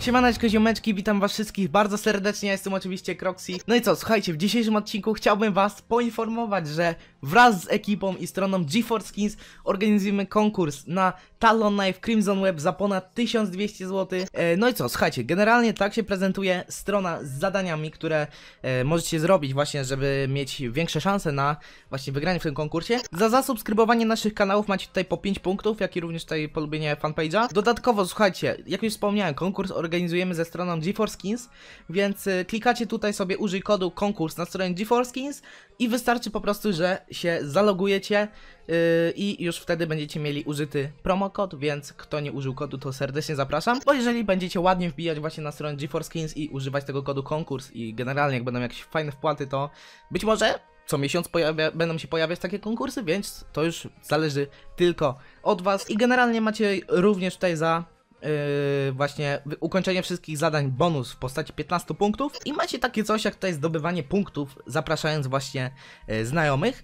Siemaneczko ziomeczki, witam was wszystkich bardzo serdecznie, ja jestem oczywiście Kroxy. No i co, słuchajcie, w dzisiejszym odcinku chciałbym was poinformować, że wraz z ekipą i stroną GeForce Skins organizujemy konkurs na Talon Knife Crimson Web za ponad 1200 zł. E, no i co, słuchajcie, generalnie tak się prezentuje strona z zadaniami, które e, możecie zrobić właśnie, żeby mieć większe szanse na właśnie wygranie w tym konkursie. Za zasubskrybowanie naszych kanałów macie tutaj po 5 punktów, jak i również tutaj polubienie fanpage'a. Dodatkowo, słuchajcie, jak już wspomniałem, konkurs organizujemy ze stroną GeForce Skins, więc e, klikacie tutaj sobie użyj kodu konkurs na stronie GeForce Skins i wystarczy po prostu, że się zalogujecie yy, i już wtedy będziecie mieli użyty promokod, więc kto nie użył kodu to serdecznie zapraszam, bo jeżeli będziecie ładnie wbijać właśnie na stronę GeForce Skins i używać tego kodu konkurs i generalnie jak będą jakieś fajne wpłaty to być może co miesiąc pojawia, będą się pojawiać takie konkursy, więc to już zależy tylko od Was. I generalnie macie również tutaj za Yy, właśnie ukończenie wszystkich zadań bonus w postaci 15 punktów i macie takie coś jak tutaj zdobywanie punktów, zapraszając właśnie yy, znajomych.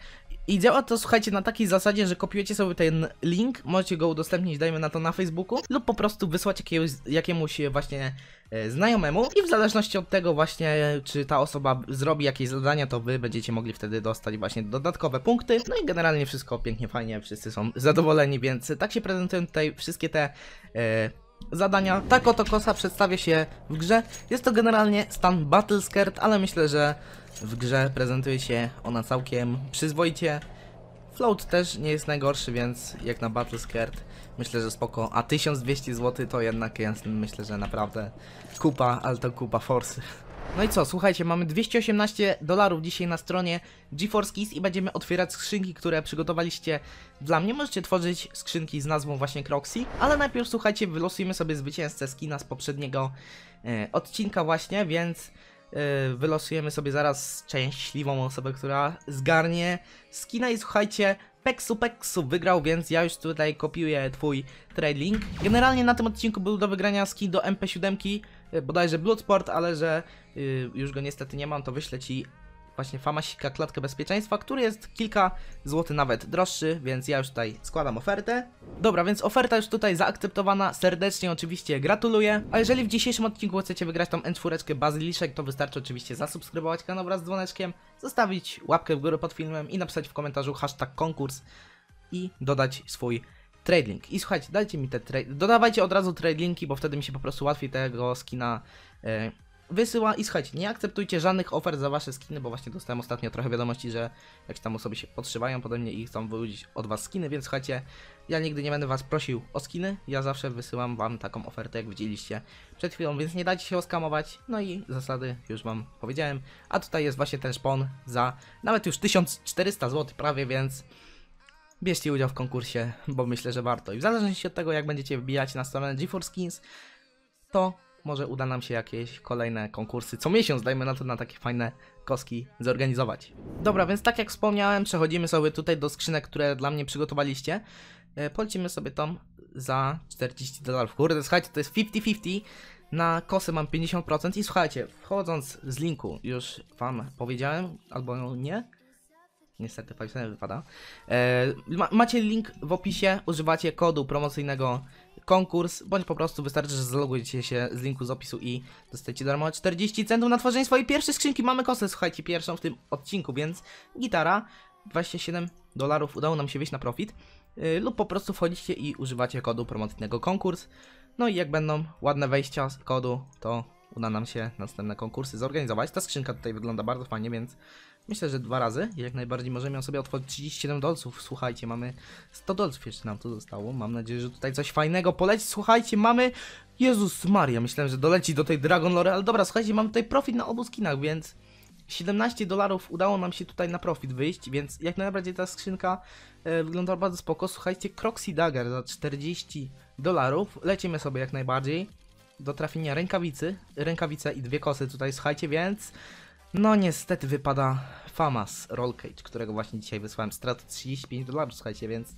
I działa to, słuchajcie, na takiej zasadzie, że kopiujecie sobie ten link, możecie go udostępnić, dajmy na to na Facebooku, lub po prostu wysłać jakiegoś, jakiemuś właśnie yy, znajomemu i w zależności od tego właśnie, czy ta osoba zrobi jakieś zadania, to wy będziecie mogli wtedy dostać właśnie dodatkowe punkty. No i generalnie wszystko pięknie, fajnie, wszyscy są zadowoleni, więc tak się prezentują tutaj wszystkie te yy, zadania Tak oto Tokosa przedstawia się w grze. Jest to generalnie stan Battle Skirt, ale myślę, że w grze prezentuje się ona całkiem przyzwoicie. Float też nie jest najgorszy, więc jak na Battle Skirt myślę, że spoko. A 1200 zł to jednak jest myślę, że naprawdę kupa, ale to kupa forsy. No i co, słuchajcie, mamy 218 dolarów dzisiaj na stronie GeForce Keys i będziemy otwierać skrzynki, które przygotowaliście dla mnie. Możecie tworzyć skrzynki z nazwą właśnie Croxy, ale najpierw słuchajcie, wylosujemy sobie zwycięzcę skina z poprzedniego e, odcinka właśnie, więc e, wylosujemy sobie zaraz szczęśliwą osobę, która zgarnie skina i słuchajcie, Peksu Peksu wygrał, więc ja już tutaj kopiuję twój trade link. Generalnie na tym odcinku był do wygrania skin do MP7, E, bodajże Bloodsport, ale że yy, już go niestety nie mam, to wyślę Ci właśnie Famasika klatkę bezpieczeństwa, który jest kilka złotych nawet droższy, więc ja już tutaj składam ofertę. Dobra, więc oferta już tutaj zaakceptowana, serdecznie oczywiście gratuluję. A jeżeli w dzisiejszym odcinku chcecie wygrać tą N4 Bazyliszek, to wystarczy oczywiście zasubskrybować kanał wraz z dzwoneczkiem, zostawić łapkę w górę pod filmem i napisać w komentarzu hashtag konkurs i dodać swój trade link. I słuchajcie, dajcie mi te trade, dodawajcie od razu trade linki, bo wtedy mi się po prostu łatwiej tego skina e, wysyła. I słuchajcie, nie akceptujcie żadnych ofert za wasze skiny, bo właśnie dostałem ostatnio trochę wiadomości, że jakieś tam osoby się podszywają pode mnie i chcą wyłudzić od was skiny, więc słuchajcie, ja nigdy nie będę was prosił o skiny, ja zawsze wysyłam wam taką ofertę, jak widzieliście przed chwilą, więc nie dajcie się oskamować, no i zasady już wam powiedziałem. A tutaj jest właśnie ten szpon za nawet już 1400 zł prawie, więc bierzcie udział w konkursie, bo myślę, że warto. I w zależności od tego, jak będziecie wbijać na stronę GeForce Skins, to może uda nam się jakieś kolejne konkursy co miesiąc, dajmy na to na takie fajne koski zorganizować. Dobra, więc tak jak wspomniałem, przechodzimy sobie tutaj do skrzynek, które dla mnie przygotowaliście. E, polecimy sobie tą za 40 dolarów. Kurde, słuchajcie, to jest 50-50. Na kosy mam 50% i słuchajcie, wchodząc z linku, już Wam powiedziałem, albo nie, niestety Fivesenem wypada. E, ma macie link w opisie, używacie kodu promocyjnego konkurs, bądź po prostu wystarczy, że zalogujecie się z linku z opisu i dostajecie darmo 40 centów na tworzenie swojej pierwszej skrzynki. Mamy kosę, słuchajcie, pierwszą w tym odcinku, więc gitara 27 dolarów udało nam się wyjść na profit e, lub po prostu wchodzicie i używacie kodu promocyjnego konkurs. No i jak będą ładne wejścia z kodu, to uda nam się następne konkursy zorganizować. Ta skrzynka tutaj wygląda bardzo fajnie, więc Myślę, że dwa razy, jak najbardziej. Możemy ją sobie otworzyć 37 dolców. Słuchajcie, mamy 100 dolców jeszcze nam tu zostało. Mam nadzieję, że tutaj coś fajnego poleci. Słuchajcie, mamy... Jezus Maria, myślałem, że doleci do tej Dragon Lore, ale dobra, słuchajcie, mamy tutaj profit na obu skinach, więc... 17 dolarów udało nam się tutaj na profit wyjść, więc jak najbardziej ta skrzynka e, wygląda bardzo spoko. Słuchajcie, Croxy Dagger za 40 dolarów. Lecimy sobie jak najbardziej. Do trafienia rękawicy, rękawice i dwie kosy tutaj, słuchajcie, więc no niestety wypada Famas Rollcage, którego właśnie dzisiaj wysłałem. straty 35 dolarów, słuchajcie, więc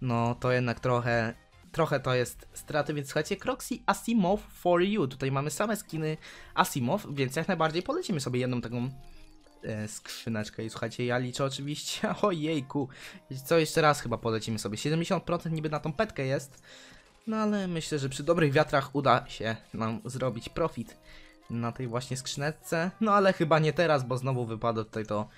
no to jednak trochę, trochę to jest straty, więc słuchajcie, Croxy Asimov for you. Tutaj mamy same skiny Asimov, więc jak najbardziej polecimy sobie jedną taką e, skrzyneczkę i słuchajcie, ja liczę oczywiście, ojejku, co jeszcze raz chyba polecimy sobie, 70% niby na tą petkę jest, no ale myślę, że przy dobrych wiatrach uda się nam zrobić profit na tej właśnie skrzyneczce. No ale chyba nie teraz, bo znowu wypadło tutaj to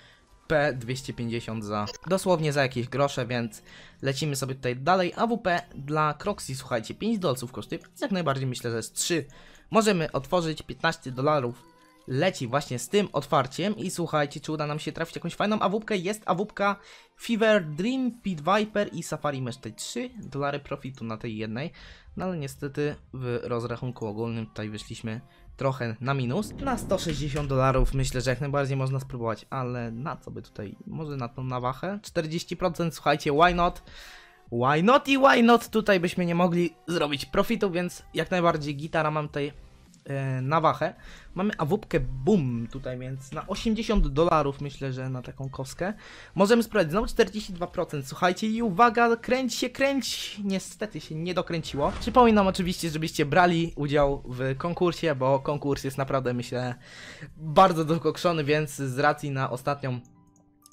P250 za dosłownie za jakieś grosze, więc lecimy sobie tutaj dalej. AWP dla Croxy, słuchajcie, 5 dolców kosztuje, jak najbardziej myślę, że jest 3. Możemy otworzyć 15 dolarów leci właśnie z tym otwarciem i słuchajcie, czy uda nam się trafić jakąś fajną awupkę. Jest awupka Fever Dream, Pit Viper i Safari Mesh 3 dolary profitu na tej jednej, no ale niestety w rozrachunku ogólnym tutaj wyszliśmy trochę na minus. Na 160 dolarów myślę, że jak najbardziej można spróbować, ale na co by tutaj, może na tą nawachę? 40% słuchajcie, why not? Why not i why not? Tutaj byśmy nie mogli zrobić profitu, więc jak najbardziej gitara mam tutaj E, na wachę. Mamy awupkę boom tutaj, więc na 80 dolarów myślę, że na taką koskę. Możemy sprawdzić znowu 42%, słuchajcie i uwaga, kręć się, kręć! Niestety się nie dokręciło. Przypominam oczywiście, żebyście brali udział w konkursie, bo konkurs jest naprawdę myślę bardzo dokokszony, więc z racji na ostatnią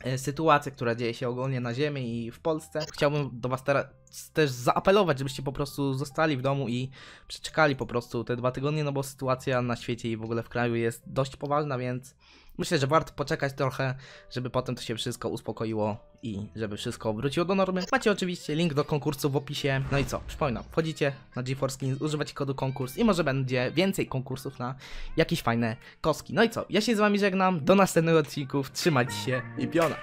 e, sytuację, która dzieje się ogólnie na Ziemi i w Polsce. Chciałbym do Was teraz też zaapelować, żebyście po prostu zostali w domu i przeczekali po prostu te dwa tygodnie, no bo sytuacja na świecie i w ogóle w kraju jest dość poważna, więc myślę, że warto poczekać trochę, żeby potem to się wszystko uspokoiło i żeby wszystko wróciło do normy. Macie oczywiście link do konkursu w opisie. No i co, przypominam, wchodzicie na GeForce skin używacie kodu konkurs i może będzie więcej konkursów na jakieś fajne koski. No i co, ja się z wami żegnam, do następnych odcinków, trzymajcie się i piona!